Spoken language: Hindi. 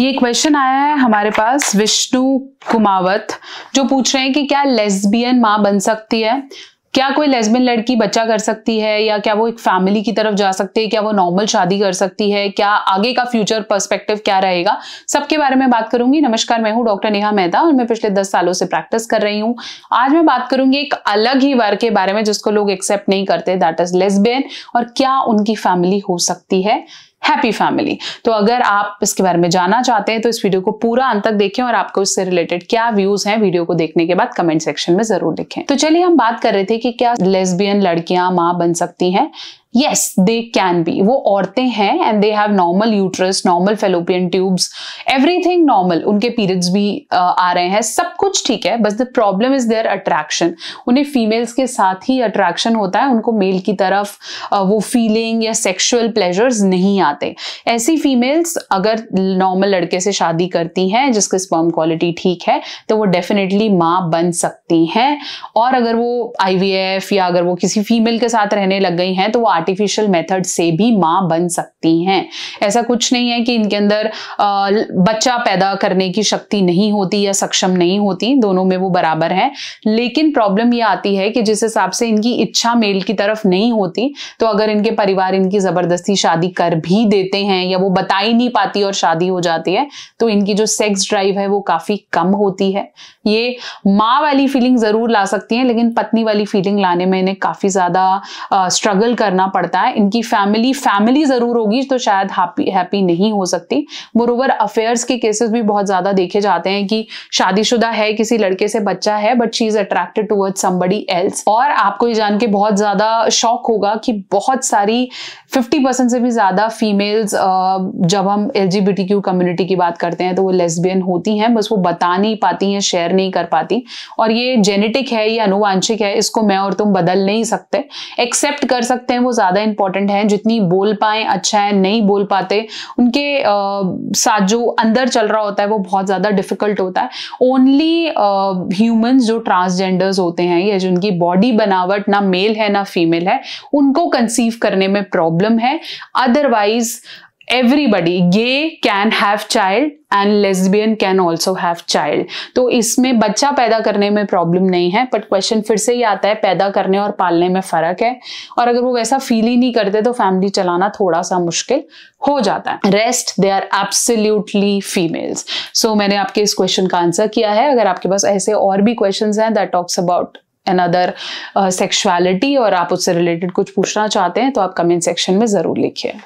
ये क्वेश्चन आया है हमारे पास विष्णु कुमावत जो पूछ रहे हैं कि क्या लेस्बियन माँ बन सकती है क्या कोई लेस्बियन लड़की बच्चा कर सकती है या क्या वो एक फैमिली की तरफ जा सकती है क्या वो नॉर्मल शादी कर सकती है क्या आगे का फ्यूचर पर्सपेक्टिव क्या रहेगा सबके बारे में बात करूंगी नमस्कार मैं हूँ डॉक्टर नेहा मेहता और मैं पिछले दस सालों से प्रैक्टिस कर रही हूँ आज मैं बात करूंगी एक अलग ही वर्ग के बारे में जिसको लोग एक्सेप्ट नहीं करते दैट इज लेस्बियन और क्या उनकी फैमिली हो सकती है हैप्पी फैमिली तो अगर आप इसके बारे में जानना चाहते हैं तो इस वीडियो को पूरा अंत तक देखें और आपको इससे रिलेटेड क्या व्यूज हैं वीडियो को देखने के बाद कमेंट सेक्शन में जरूर लिखें तो चलिए हम बात कर रहे थे कि क्या लेस्बियन लड़कियां माँ बन सकती हैं यस दे कैन बी वो औरतें हैं and they have normal uterus normal fallopian tubes everything normal उनके पीरियड्स भी uh, आ रहे हैं सब कुछ ठीक है बस the problem is their attraction उन्हें फीमेल्स के साथ ही अट्रैक्शन होता है उनको मेल की तरफ uh, वो फीलिंग या सेक्शुअल प्लेजर्स नहीं आते ऐसी फीमेल्स अगर नॉर्मल लड़के से शादी करती हैं जिसके स्पर्म क्वालिटी ठीक है तो वो डेफिनेटली माँ बन सकती हैं और अगर वो आई वी एफ या अगर वो किसी फीमेल के साथ रहने लग गई हैं तो वो आर्टिफिशियल मेथड से भी मां बन सकती हैं ऐसा कुछ नहीं है कि इनके अंदर बच्चा पैदा करने की शक्ति नहीं होती या सक्षम नहीं होती दोनों में वो बराबर है लेकिन प्रॉब्लम ये आती है कि जिस हिसाब से इनकी इच्छा मेल की तरफ नहीं होती तो अगर इनके परिवार इनकी ज़बरदस्ती शादी कर भी देते हैं या वो बता ही नहीं पाती और शादी हो जाती है तो इनकी जो सेक्स ड्राइव है वो काफ़ी कम होती है ये माँ वाली फीलिंग ज़रूर ला सकती हैं लेकिन पत्नी वाली फीलिंग लाने में इन्हें काफ़ी ज़्यादा स्ट्रगल करना पड़ता है इनकी फैमिली फैमिली ज़रूर होगी तो शायद हैप्पी हैप्पी नहीं हो सकती मोरूवर अफेयर्स के केसेस भी बहुत ज़्यादा देखे जाते हैं कि शादीशुदा है किसी लड़के से बच्चा है but she is attracted towards somebody else और आपको ये जान के बहुत ज़्यादा शौक होगा कि बहुत सारी फिफ्टी से भी ज़्यादा फीमेल्स जब हम एल कम्युनिटी की बात करते हैं तो वो लेस्बियन होती हैं बस वो बता नहीं पाती हैं शेयर बेयर नहीं कर पाती और ये जेनेटिक है या अनुवांशिक है इसको मैं और तुम बदल नहीं सकते एक्सेप्ट कर सकते हैं वो ज़्यादा इंपॉर्टेंट है जितनी बोल पाए अच्छा है नहीं बोल पाते उनके आ, साथ जो अंदर चल रहा होता है वो बहुत ज़्यादा डिफिकल्ट होता है ओनली ह्यूमंस जो ट्रांसजेंडर्स होते हैं या जिनकी बॉडी बनावट ना मेल है ना फीमेल है उनको कंसीव करने में प्रॉब्लम है otherwise everybody gay can have child and lesbian can also have child तो इसमें बच्चा पैदा करने में प्रॉब्लम नहीं है बट क्वेश्चन फिर से ही आता है पैदा करने और पालने में फ़र्क है और अगर वो वैसा फील ही नहीं करते तो फैमिली चलाना थोड़ा सा मुश्किल हो जाता है rest they are absolutely females so मैंने आपके इस क्वेश्चन का आंसर किया है अगर आपके पास ऐसे और भी क्वेश्चन हैं that talks about another sexuality और आप उससे रिलेटेड कुछ पूछना चाहते हैं तो आप कमेंट सेक्शन में ज़रूर लिखिए